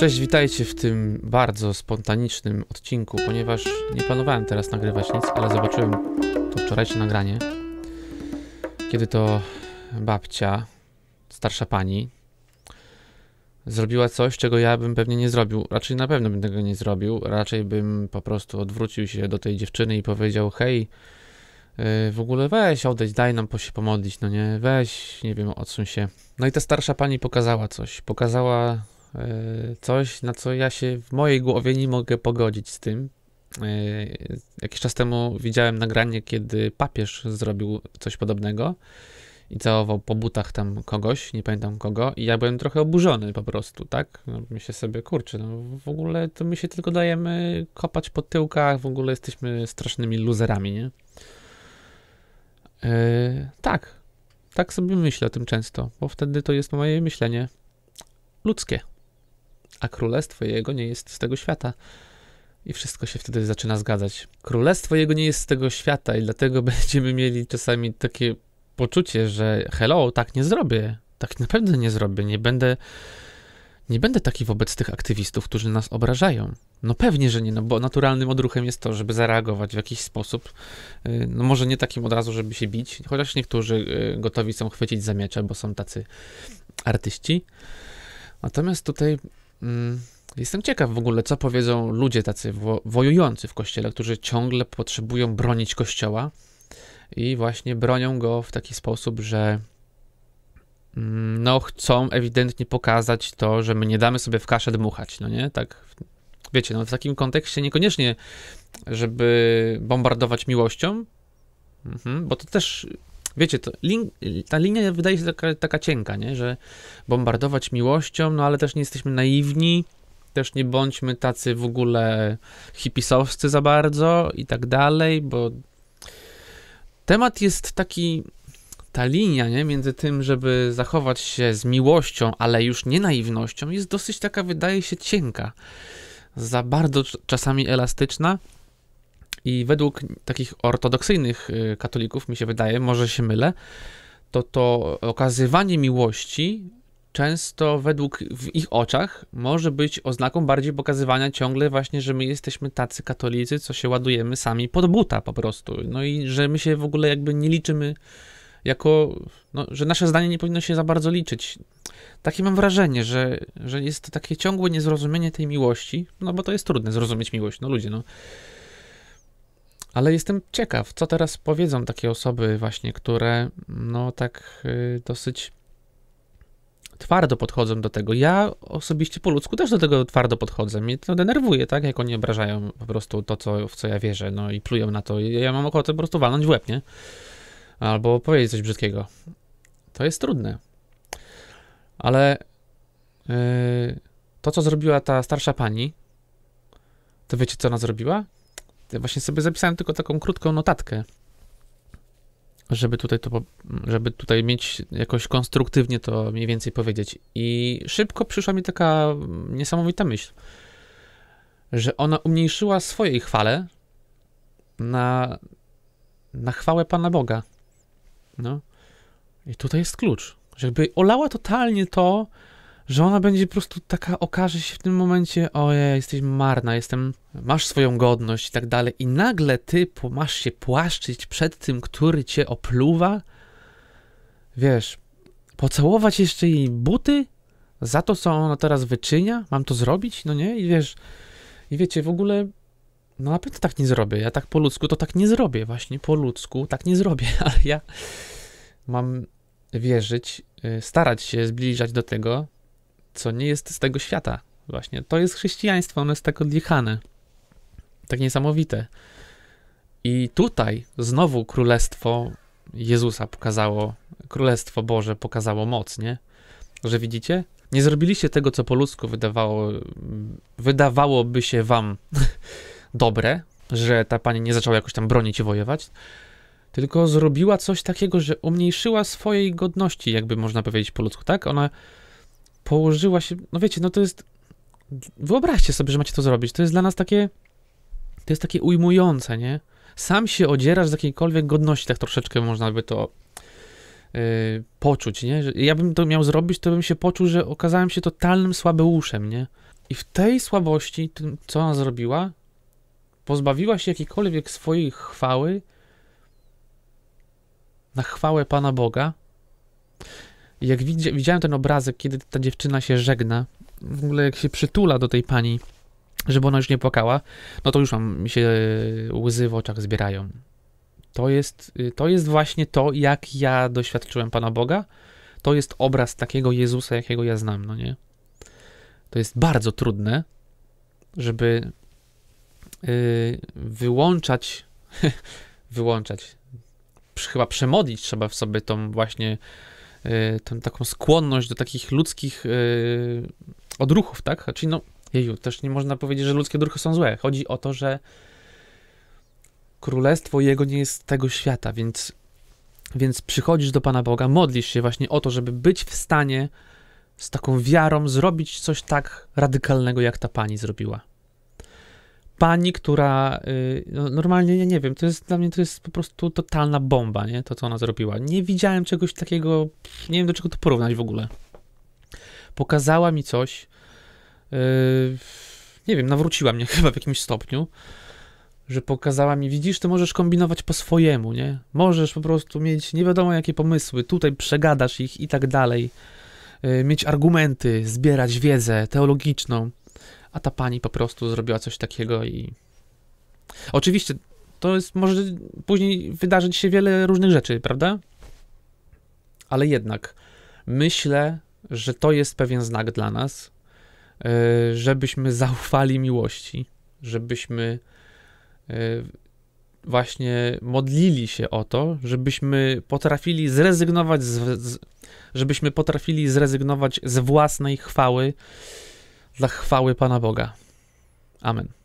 Cześć, witajcie w tym bardzo spontanicznym odcinku, ponieważ nie planowałem teraz nagrywać nic, ale zobaczyłem to wczorajsze nagranie, kiedy to babcia, starsza pani, zrobiła coś, czego ja bym pewnie nie zrobił. Raczej na pewno bym tego nie zrobił. Raczej bym po prostu odwrócił się do tej dziewczyny i powiedział: Hej, y, w ogóle weź, odejdź, daj nam po się pomodlić, no nie, weź, nie wiem, odsuń się. No i ta starsza pani pokazała coś. Pokazała E, coś, na co ja się w mojej głowie nie mogę pogodzić z tym. E, jakiś czas temu widziałem nagranie, kiedy papież zrobił coś podobnego i całował po butach tam kogoś, nie pamiętam kogo, i ja byłem trochę oburzony po prostu, tak? No, myślę sobie, kurczę, no w ogóle to my się tylko dajemy kopać po tyłkach, w ogóle jesteśmy strasznymi luzerami, nie? Yy, tak, tak sobie myślę o tym często, bo wtedy to jest moje myślenie ludzkie a królestwo jego nie jest z tego świata. I wszystko się wtedy zaczyna zgadzać. Królestwo jego nie jest z tego świata, i dlatego będziemy mieli czasami takie poczucie, że hello, tak nie zrobię, tak naprawdę nie zrobię, nie będę, nie będę taki wobec tych aktywistów, którzy nas obrażają. No pewnie, że nie, no bo naturalnym odruchem jest to, żeby zareagować w jakiś sposób. Y, no może nie takim od razu, żeby się bić, chociaż niektórzy y, gotowi są chwycić za miecze, bo są tacy artyści. Natomiast tutaj Mm, jestem ciekaw w ogóle, co powiedzą ludzie tacy wo wojujący w kościele, którzy ciągle potrzebują bronić kościoła i właśnie bronią go w taki sposób, że mm, no chcą ewidentnie pokazać to, że my nie damy sobie w kaszę dmuchać, no nie? Tak, wiecie, no w takim kontekście niekoniecznie, żeby bombardować miłością, mhm, bo to też Wiecie, lin, ta linia wydaje się taka, taka cienka, nie? że bombardować miłością, no ale też nie jesteśmy naiwni, też nie bądźmy tacy w ogóle hipisowscy za bardzo i tak dalej, bo temat jest taki, ta linia nie? między tym, żeby zachować się z miłością, ale już nie naiwnością, jest dosyć taka, wydaje się, cienka. Za bardzo czasami elastyczna, i według takich ortodoksyjnych y, katolików, mi się wydaje, może się mylę, to to okazywanie miłości często według w ich oczach może być oznaką bardziej pokazywania ciągle właśnie, że my jesteśmy tacy katolicy, co się ładujemy sami pod buta po prostu. No i że my się w ogóle jakby nie liczymy jako, no, że nasze zdanie nie powinno się za bardzo liczyć. Takie mam wrażenie, że, że jest to takie ciągłe niezrozumienie tej miłości, no bo to jest trudne zrozumieć miłość, no ludzie, no ale jestem ciekaw, co teraz powiedzą takie osoby właśnie, które no tak y, dosyć twardo podchodzą do tego. Ja osobiście po ludzku też do tego twardo podchodzę. Mnie to denerwuje, tak? Jak oni obrażają po prostu to, co, w co ja wierzę, no i plują na to. Ja mam ochotę po prostu walnąć w łeb, nie? Albo powiedzieć coś brzydkiego. To jest trudne. Ale yy, to, co zrobiła ta starsza pani, to wiecie, co ona zrobiła? Właśnie sobie zapisałem tylko taką krótką notatkę, żeby tutaj to, żeby tutaj mieć jakoś konstruktywnie to mniej więcej powiedzieć. I szybko przyszła mi taka niesamowita myśl, że ona umniejszyła swojej chwale na, na chwałę Pana Boga. No. I tutaj jest klucz. Że jakby olała totalnie to, że ona będzie po prostu taka, okaże się w tym momencie, oje, jesteś marna, jestem, masz swoją godność i tak dalej. I nagle ty masz się płaszczyć przed tym, który cię opluwa. Wiesz, pocałować jeszcze jej buty za to, co ona teraz wyczynia? Mam to zrobić? No nie? I wiesz, i wiecie, w ogóle no na pewno tak nie zrobię. Ja tak po ludzku to tak nie zrobię, właśnie po ludzku tak nie zrobię, ale ja mam wierzyć, y, starać się zbliżać do tego, co nie jest z tego świata. Właśnie to jest chrześcijaństwo, ono jest tak odjechane, tak niesamowite. I tutaj znowu królestwo Jezusa pokazało, królestwo Boże pokazało moc, nie? Że widzicie? Nie zrobiliście tego, co po ludzku wydawało, wydawałoby się wam dobre, że ta pani nie zaczęła jakoś tam bronić i wojewać, tylko zrobiła coś takiego, że umniejszyła swojej godności, jakby można powiedzieć po ludzku, tak? Ona położyła się, no wiecie, no to jest, wyobraźcie sobie, że macie to zrobić, to jest dla nas takie, to jest takie ujmujące, nie? Sam się odzierasz z jakiejkolwiek godności, tak troszeczkę można by to yy, poczuć, nie? Że ja bym to miał zrobić, to bym się poczuł, że okazałem się totalnym słabeuszem, nie? I w tej słabości, tym, co ona zrobiła, pozbawiła się jakiejkolwiek swojej chwały na chwałę Pana Boga, jak widziałem ten obrazek, kiedy ta dziewczyna się żegna, w ogóle jak się przytula do tej pani, żeby ona już nie płakała, no to już mam się łzy w oczach zbierają. To jest, to jest właśnie to, jak ja doświadczyłem Pana Boga. To jest obraz takiego Jezusa, jakiego ja znam, no nie? To jest bardzo trudne, żeby yy, wyłączać, wyłączać, chyba przemodlić trzeba w sobie tą właśnie Y, tą taką skłonność do takich ludzkich y, odruchów, tak? Znaczy, no, jeju, też nie można powiedzieć, że ludzkie odruchy są złe. Chodzi o to, że królestwo jego nie jest tego świata, więc, więc przychodzisz do Pana Boga, modlisz się właśnie o to, żeby być w stanie z taką wiarą zrobić coś tak radykalnego, jak ta pani zrobiła pani, która y, no, normalnie, nie, nie wiem, to jest dla mnie to jest po prostu totalna bomba, nie? To, co ona zrobiła. Nie widziałem czegoś takiego, nie wiem do czego to porównać w ogóle. Pokazała mi coś, yy, nie wiem, nawróciła mnie chyba w jakimś stopniu, że pokazała mi, widzisz, ty możesz kombinować po swojemu, nie? Możesz po prostu mieć nie wiadomo jakie pomysły, tutaj przegadasz ich i tak dalej. Y, mieć argumenty, zbierać wiedzę teologiczną a ta pani po prostu zrobiła coś takiego i. Oczywiście to jest, może później wydarzyć się wiele różnych rzeczy, prawda? Ale jednak myślę, że to jest pewien znak dla nas, y, żebyśmy zaufali miłości, żebyśmy y, właśnie modlili się o to, żebyśmy potrafili zrezygnować z, żebyśmy potrafili zrezygnować z własnej chwały dla chwały Pana Boga. Amen.